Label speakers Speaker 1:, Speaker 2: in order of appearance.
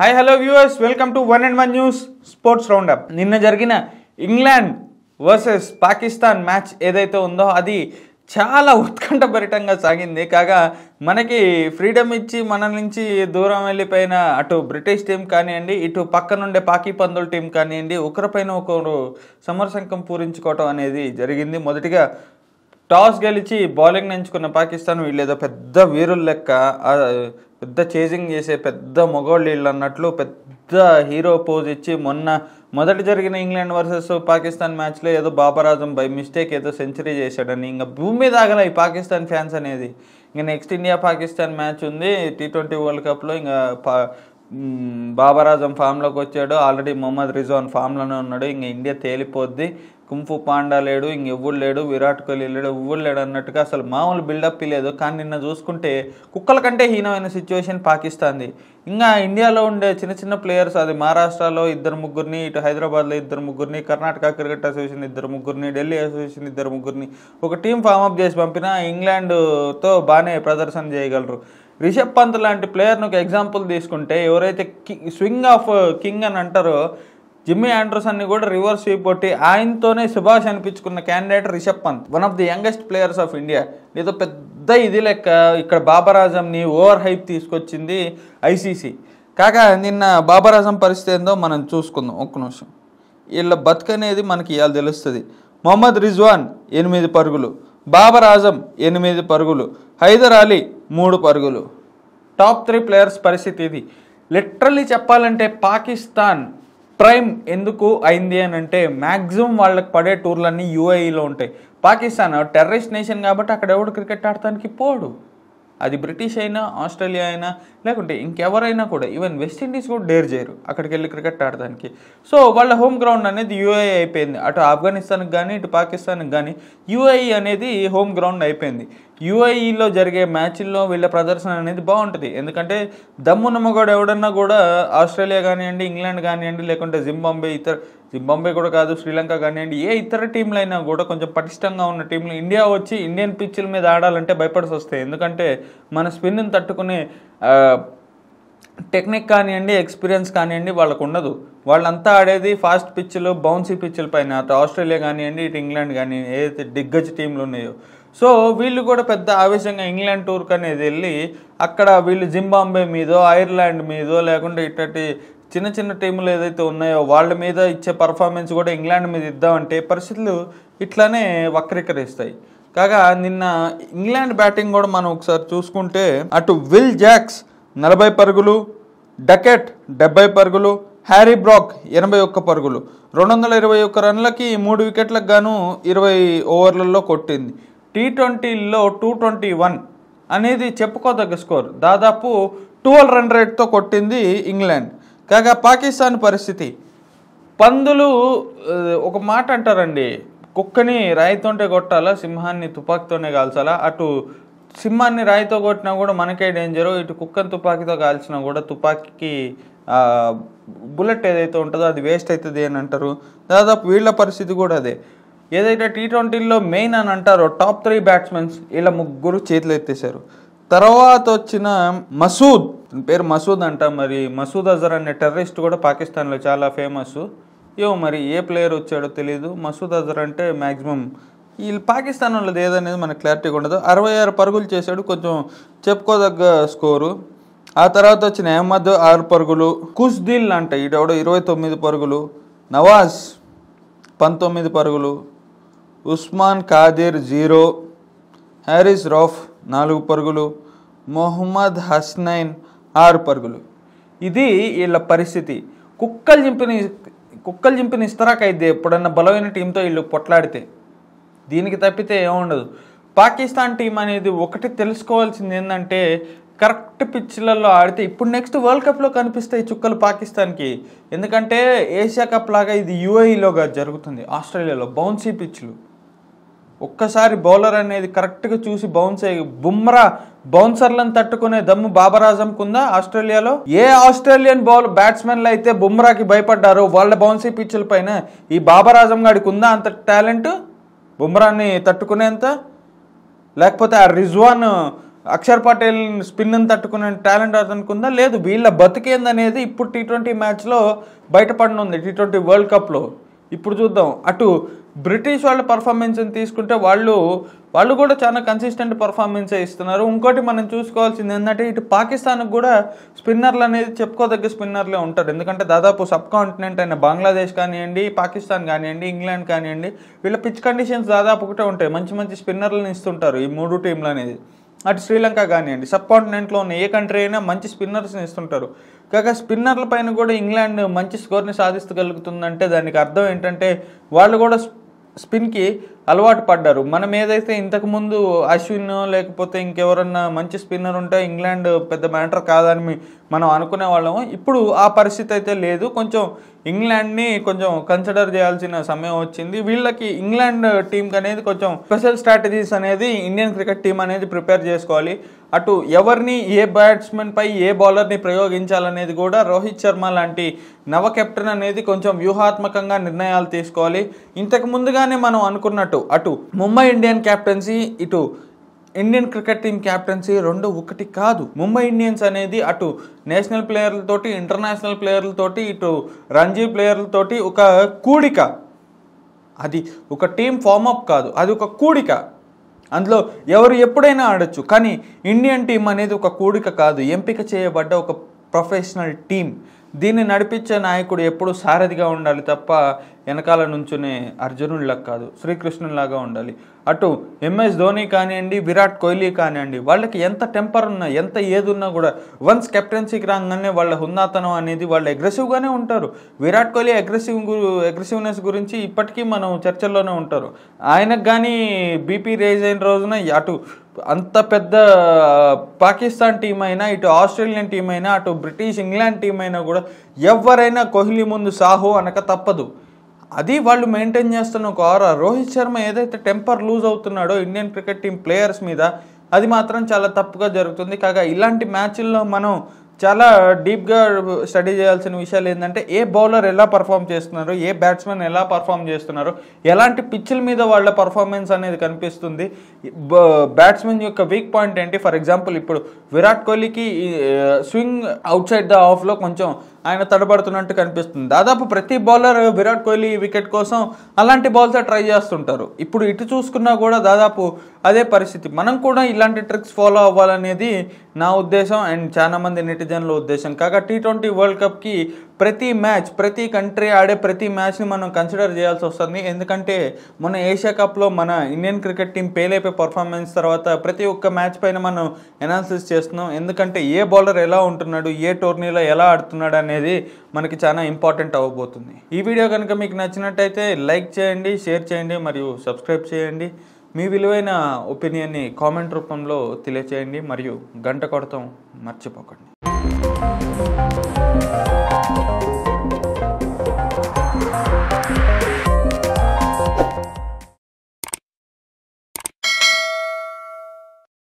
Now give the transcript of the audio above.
Speaker 1: hi hello viewers welcome to one and one news sports roundup నిన్న జరిగిన England versus Pakistan match ఏదైతే ఉందో అది చాలా ఉత్కంఠభరితంగా సాగింది కాగా మనకి ఫ్రీడమ్ ఇచ్చి మన నుంచి దూరం వెళ్ళిపోయిన అటు బ్రిటిష్ టీం కానివ్వండి ఇటు పక్కనుండే పాకి పందుల టీం కానివ్వండి ఒకరిపైన ఒకరు సమరశంకం పూరించుకోవటం అనేది జరిగింది మొదటిగా టాస్ గెలిచి బౌలింగ్ ఎంచుకున్న పాకిస్తాన్ వీళ్ళేదో పెద్ద వీరుల లెక్క పెద్ద చేజింగ్ చేసే పెద్ద మొగోళ్ళు వీళ్ళు అన్నట్లు పెద్ద హీరో పోజ్ ఇచ్చి మొన్న మొదటి జరిగిన ఇంగ్లాండ్ వర్సెస్ పాకిస్తాన్ మ్యాచ్లో ఏదో బాబరాజం బై మిస్టేక్ ఏదో సెంచరీ చేశాడని ఇంకా భూమి దాగల ఈ పాకిస్తాన్ ఫ్యాన్స్ అనేది ఇంకా నెక్స్ట్ ఇండియా పాకిస్తాన్ మ్యాచ్ ఉంది టీ ట్వంటీ వరల్డ్ కప్లో ఇంకా పా బాబరాజం ఫామ్లోకి వచ్చాడు ఆల్రెడీ మొహమ్మద్ రిజోన్ ఫామ్లోనే ఉన్నాడు ఇంకా ఇండియా తేలిపోద్ది కుంఫు పాండా లేడు ఎవ్వరు లేడు విరాట్ కోహ్లీ లేడు ఎవ్వరు లేడు అన్నట్టుగా అసలు మామూలు బిల్డప్ లేదు కానీ నిన్న చూసుకుంటే కుక్కల కంటే హీనమైన సిచ్యువేషన్ పాకిస్తాన్ది ఇంకా ఇండియాలో ఉండే చిన్న చిన్న ప్లేయర్స్ అది మహారాష్ట్రలో ఇద్దరు ముగ్గురిని ఇటు హైదరాబాద్లో ఇద్దరు ముగ్గురిని కర్ణాటక క్రికెట్ అసోసియేషన్ ఇద్దరు ముగ్గురిని ఢిల్లీ అసోసియేషన్ ఇద్దరు ముగ్గురిని ఒక టీం ఫామ్అప్ చేసి పంపినా ఇంగ్లాండ్తో బాగానే ప్రదర్శన చేయగలరు రిషబ్ పంత్ లాంటి ప్లేయర్ను ఒక ఎగ్జాంపుల్ తీసుకుంటే ఎవరైతే స్వింగ్ ఆఫ్ కింగ్ అని అంటారో జిమ్మీ ఆండర్సన్ని కూడా రివర్స్ స్వీప్ కొట్టి ఆయనతోనే శుభాష్ అనిపించుకున్న candidate Rishabh Pant one of the youngest players of India ఏదో పెద్ద ఇది లెక్క ఇక్కడ బాబర్ ఆజంని ఓవర్ హైప్ తీసుకొచ్చింది ఐసీసీ కాక నిన్న బాబర్ పరిస్థితి ఏందో మనం చూసుకుందాం ఒక్క నిమిషం వీళ్ళ బతుకనేది మనకి ఇవాళ తెలుస్తుంది మొహమ్మద్ రిజ్వాన్ ఎనిమిది పరుగులు బాబర్ ఆజం ఎనిమిది పరుగులు హైదర్ అలీ మూడు పరుగులు టాప్ త్రీ ప్లేయర్స్ పరిస్థితి ఇది లిటరల్లీ చెప్పాలంటే పాకిస్తాన్ ప్రైమ్ ఎందుకు అయింది అని అంటే మ్యాక్సిమం వాళ్ళకి పడే టూర్లన్నీ యూఏఈలో ఉంటాయి పాకిస్తాన్ టెర్రరిస్ట్ నేషన్ కాబట్టి అక్కడ ఎవడు క్రికెట్ ఆడటానికి పోడు అది బ్రిటిష్ అయినా ఆస్ట్రేలియా అయినా లేకుంటే ఇంకెవరైనా కూడా ఈవెన్ వెస్టిండీస్ కూడా డేర్ చేయరు అక్కడికి వెళ్ళి క్రికెట్ ఆడడానికి సో వాళ్ళ హోమ్ గ్రౌండ్ అనేది యూఏఈ అయిపోయింది అటు ఆఫ్ఘనిస్తాన్కి కానీ ఇటు పాకిస్తాన్కి కానీ యూఏఈ అనేది హోమ్ గ్రౌండ్ అయిపోయింది యూఐఈలో జరిగే మ్యాచ్ల్లో వీళ్ళ ప్రదర్శన అనేది బాగుంటుంది ఎందుకంటే దమ్మున్న ఎవడన్నా కూడా ఆస్ట్రేలియా కానివ్వండి ఇంగ్లాండ్ కానివ్వండి లేకుంటే జింబాంబే ఇతర జింబాంబే కూడా కాదు శ్రీలంక కానివ్వండి ఏ ఇతర టీంలైనా అయినా కూడా కొంచెం పటిష్టంగా ఉన్న టీంలు ఇండియా వచ్చి ఇండియన్ పిచ్చుల మీద ఆడాలంటే భయపడి వస్తాయి ఎందుకంటే మన స్పిన్ని తట్టుకునే టెక్నిక్ కానివ్వండి ఎక్స్పీరియన్స్ కానివ్వండి వాళ్ళకు ఉండదు వాళ్ళంతా ఆడేది ఫాస్ట్ పిచ్చులు బౌన్సీ పిచ్చుల పైన అటు ఆస్ట్రేలియా కానివ్వండి ఇటు ఇంగ్లాండ్ కానివ్వండి ఏదైతే దిగ్గజ టీంలు ఉన్నాయో సో వీళ్ళు కూడా పెద్ద ఆవేశంగా ఇంగ్లాండ్ టూర్కి అనేది వెళ్ళి అక్కడ వీళ్ళు జింబాంబే మీదో ఐర్లాండ్ మీదో లేకుంటే ఇట్టటి చిన్న చిన్న టీములు ఏదైతే ఉన్నాయో వాళ్ళ మీద ఇచ్చే పర్ఫార్మెన్స్ కూడా ఇంగ్లాండ్ మీద ఇద్దామంటే పరిస్థితులు ఇట్లానే వక్రీకరిస్తాయి కాగా నిన్న ఇంగ్లాండ్ బ్యాటింగ్ కూడా మనం ఒకసారి చూసుకుంటే అటు విల్ జాక్స్ నలభై పరుగులు డకెట్ డెబ్బై పరుగులు హ్యారీ బ్రాక్ ఎనభై ఒక్క పరుగులు రెండు వందల ఇరవై ఒక్క రన్లకి మూడు వికెట్లకు గాను ఇరవై ఓవర్లలో కొట్టింది టీ ట్వంటీలో టూ ట్వంటీ వన్ అనేది చెప్పుకోదగ్గ స్కోర్ దాదాపు టువల్ రన్ రేట్తో కొట్టింది ఇంగ్లాండ్ కాగా పాకిస్తాన్ పరిస్థితి పందులు ఒక మాట అంటారండి కుక్కని రాయితోంటే కొట్టాలా సింహాన్ని తుపాకీతోనే కాల్చాలా అటు సింహాన్ని రాయితో కొట్టినా కూడా మనకే డేంజరు ఇటు కుక్కని తుపాకీతో కాల్చినా కూడా తుపాకీకి బుల్లెట్ ఏదైతే ఉంటుందో అది వేస్ట్ అవుతుంది అని అంటారు దాదాపు వీళ్ళ పరిస్థితి కూడా అదే ఏదైతే టీ ట్వంటీలో మెయిన్ అని అంటారో టాప్ త్రీ బ్యాట్స్మెన్స్ ఇలా ముగ్గురు చేతులు ఎత్తేసారు తర్వాత వచ్చిన మసూద్ ఇతని పేరు మసూద్ అంట మరి మసూద్ అజర్ అనే టెర్రరిస్ట్ కూడా పాకిస్తాన్లో చాలా ఫేమస్ ఏమో మరి ఏ ప్లేయర్ వచ్చాడో తెలియదు మసూద్ అజర్ అంటే మ్యాక్సిమం వీళ్ళు పాకిస్తాన్ వాళ్ళది ఏదనేది మనకు క్లారిటీగా ఉండదు అరవై ఆరు పరుగులు చేశాడు కొంచెం చెప్పుకోదగ్గ స్కోరు ఆ తర్వాత వచ్చిన అహ్మద్ ఆరు పరుగులు కుస్దిల్ అంట ఈడెవడు ఇరవై తొమ్మిది పరుగులు నవాజ్ పంతొమ్మిది పరుగులు ఉస్మాన్ ఖాదీర్ జీరో హ్యారిస్ రౌఫ్ నాలుగు పరుగులు మొహమ్మద్ హస్నైన్ ఆరు పరుగులు ఇది వీళ్ళ పరిస్థితి కుక్కలు చింపిని కుక్కలు చింపిన అయితే ఎప్పుడన్నా బలమైన టీంతో వీళ్ళు పొట్లాడితే దీనికి తప్పితే ఏముండదు పాకిస్తాన్ టీం అనేది ఒకటి తెలుసుకోవాల్సింది ఏంటంటే కరెక్ట్ పిచ్లలో ఆడితే ఇప్పుడు నెక్స్ట్ వరల్డ్ కప్లో కనిపిస్తాయి చుక్కలు పాకిస్తాన్కి ఎందుకంటే ఏషియా కప్ లాగా ఇది యుఏఈలోగా జరుగుతుంది ఆస్ట్రేలియాలో బౌన్సీ పిచ్లు ఒక్కసారి బౌలర్ అనేది కరెక్ట్గా చూసి బౌన్స్ అయ్యి బుమ్రా బౌన్సర్లను తట్టుకునే దమ్ము ఉందా ఆస్ట్రేలియాలో ఏ ఆస్ట్రేలియన్ బౌల్ బ్యాట్స్మెన్లు అయితే బుమ్రాకి భయపడ్డారో వాళ్ళ బౌన్సీ పిచ్చుల పైన ఈ బాబరాజం గాడికి ఉందా అంత టాలెంట్ బుమ్రాని తట్టుకునేంత లేకపోతే ఆ రిజ్వాన్ అక్షర్ పటేల్ స్పిన్ను తట్టుకునే టాలెంట్ అనుకుందా లేదు వీళ్ళ బతికేందనేది ఇప్పుడు టీ ట్వంటీ మ్యాచ్లో బయటపడినుంది టీ ట్వంటీ వరల్డ్ కప్లో ఇప్పుడు చూద్దాం అటు బ్రిటిష్ వాళ్ళ పర్ఫార్మెన్స్ని తీసుకుంటే వాళ్ళు వాళ్ళు కూడా చాలా కన్సిస్టెంట్ పర్ఫార్మెన్సే ఇస్తున్నారు ఇంకోటి మనం చూసుకోవాల్సింది ఏంటంటే ఇటు పాకిస్తాన్కి కూడా స్పిన్నర్లు అనేది చెప్పుకోదగ్గ స్పిన్నర్లే ఉంటారు ఎందుకంటే దాదాపు సబ్ కాంటినెంట్ అయిన బంగ్లాదేశ్ కానివ్వండి పాకిస్తాన్ కానివ్వండి ఇంగ్లాండ్ కానివ్వండి వీళ్ళ పిచ్ కండిషన్స్ దాదాపు ఒకటే ఉంటాయి మంచి మంచి స్పిన్నర్లను ఇస్తుంటారు ఈ మూడు టీంలు అనేది అటు శ్రీలంక కానివ్వండి సబ్ కాంటినెంట్లో ఉన్న ఏ కంట్రీ అయినా మంచి స్పిన్నర్స్ని ఇస్తుంటారు కాక స్పిన్నర్ల పైన కూడా ఇంగ్లాండ్ మంచి స్కోర్ని సాధిస్తగలుగుతుందంటే దానికి అర్థం ఏంటంటే వాళ్ళు కూడా स्पिन के అలవాటు పడ్డారు మనం ఏదైతే ఇంతకుముందు అశ్విన్ లేకపోతే ఇంకెవరన్నా మంచి స్పిన్నర్ ఉంటే ఇంగ్లాండ్ పెద్ద మ్యాటర్ కాదని మనం అనుకునే వాళ్ళము ఇప్పుడు ఆ పరిస్థితి అయితే లేదు కొంచెం ఇంగ్లాండ్ని కొంచెం కన్సిడర్ చేయాల్సిన సమయం వచ్చింది వీళ్ళకి ఇంగ్లాండ్ టీంకి అనేది కొంచెం స్పెషల్ స్ట్రాటజీస్ అనేది ఇండియన్ క్రికెట్ టీం అనేది ప్రిపేర్ చేసుకోవాలి అటు ఎవరిని ఏ బ్యాట్స్మెన్ పై ఏ బౌలర్ని ప్రయోగించాలనేది కూడా రోహిత్ శర్మ లాంటి నవ కెప్టెన్ అనేది కొంచెం వ్యూహాత్మకంగా నిర్ణయాలు తీసుకోవాలి ఇంతకు ముందుగానే మనం అనుకున్నట్టు అటు అటు ముంబై ఇండియన్ క్యాప్టెన్సీ ఇటు ఇండియన్ క్రికెట్ టీం క్యాప్టెన్సీ రెండు ఒకటి కాదు ముంబై ఇండియన్స్ అనేది అటు నేషనల్ ప్లేయర్లతోటి ఇంటర్నేషనల్ ప్లేయర్లతోటి ఇటు రంజీ ప్లేయర్లతోటి ఒక కూడిక అది ఒక టీం ఫార్మప్ కాదు అది ఒక కూడిక అందులో ఎవరు ఎప్పుడైనా ఆడొచ్చు కానీ ఇండియన్ టీం అనేది ఒక కూడిక కాదు ఎంపిక చేయబడ్డ ఒక ప్రొఫెషనల్ టీం దీన్ని నడిపించే నాయకుడు ఎప్పుడు సారథిగా ఉండాలి తప్ప వెనకాల నుంచునే అర్జునుడిలా కాదు శ్రీకృష్ణులాగా ఉండాలి అటు ఎంఎస్ ధోని కానివ్వండి విరాట్ కోహ్లీ కానివ్వండి వాళ్ళకి ఎంత టెంపర్ ఉన్నా ఎంత ఏది ఉన్నా కూడా వన్స్ కెప్టెన్సీకి రాగానే వాళ్ళ హున్నాతనం అనేది వాళ్ళు అగ్రెసివ్గానే ఉంటారు విరాట్ కోహ్లీ అగ్రెసివ్ అగ్రెసివ్నెస్ గురించి ఇప్పటికీ మనం చర్చల్లోనే ఉంటారు ఆయనకు కానీ బీపీ రేజ్ అయిన రోజున అటు అంత పెద్ద పాకిస్తాన్ టీం అయినా ఇటు ఆస్ట్రేలియన్ టీం అయినా అటు బ్రిటిష్ ఇంగ్లాండ్ టీం అయినా కూడా ఎవరైనా కోహ్లీ ముందు సాహో అనక తప్పదు అది వాళ్ళు మెయింటైన్ చేస్తున్న ఒక ఆరా రోహిత్ శర్మ ఏదైతే టెంపర్ లూజ్ అవుతున్నాడో ఇండియన్ క్రికెట్ టీం ప్లేయర్స్ మీద అది మాత్రం చాలా తప్పుగా జరుగుతుంది కాగా ఇలాంటి మ్యాచ్ల్లో మనం చాలా డీప్గా స్టడీ చేయాల్సిన విషయాలు ఏంటంటే ఏ బౌలర్ ఎలా పర్ఫామ్ చేస్తున్నారు ఏ బ్యాట్స్మెన్ ఎలా పర్ఫామ్ చేస్తున్నారు ఎలాంటి పిచ్చుల మీద వాళ్ళ పర్ఫార్మెన్స్ అనేది కనిపిస్తుంది బ్యాట్స్మెన్ యొక్క వీక్ పాయింట్ ఏంటి ఫర్ ఎగ్జాంపుల్ ఇప్పుడు విరాట్ కోహ్లీకి స్వింగ్ అవుట్ సైడ్ ద ఆఫ్లో కొంచెం ఆయన తడబడుతున్నట్టు కనిపిస్తుంది దాదాపు ప్రతి బౌలర్ విరాట్ కోహ్లీ వికెట్ కోసం అలాంటి బౌల్సే ట్రై చేస్తుంటారు ఇప్పుడు ఇటు చూసుకున్నా కూడా దాదాపు అదే పరిస్థితి మనం కూడా ఇలాంటి ట్రిక్స్ ఫాలో అవ్వాలనేది నా ఉద్దేశం అండ్ చాలామంది నెటిజన్ల ఉద్దేశం కాగా టీ ట్వంటీ వరల్డ్ కప్కి ప్రతి మ్యాచ్ ప్రతి కంట్రీ ఆడే ప్రతి మ్యాచ్ని మనం కన్సిడర్ చేయాల్సి వస్తుంది ఎందుకంటే మన ఏషియా కప్లో మన ఇండియన్ క్రికెట్ టీం పేలైపోయి పర్ఫార్మెన్స్ తర్వాత ప్రతి ఒక్క మ్యాచ్ పైన మనం ఎనాలిసిస్ చేస్తున్నాం ఎందుకంటే ఏ బౌలర్ ఎలా ఉంటున్నాడు ఏ టోర్నీలో ఎలా ఆడుతున్నాడు అనేది మనకి చాలా ఇంపార్టెంట్ అవ్వబోతుంది ఈ వీడియో కనుక మీకు నచ్చినట్టయితే లైక్ చేయండి షేర్ చేయండి మరియు సబ్స్క్రైబ్ చేయండి మీ విలువైన ఒపీనియన్ని కామెంట్ రూపంలో తెలియచేయండి మరియు గంట కొడతాం మర్చిపోకండి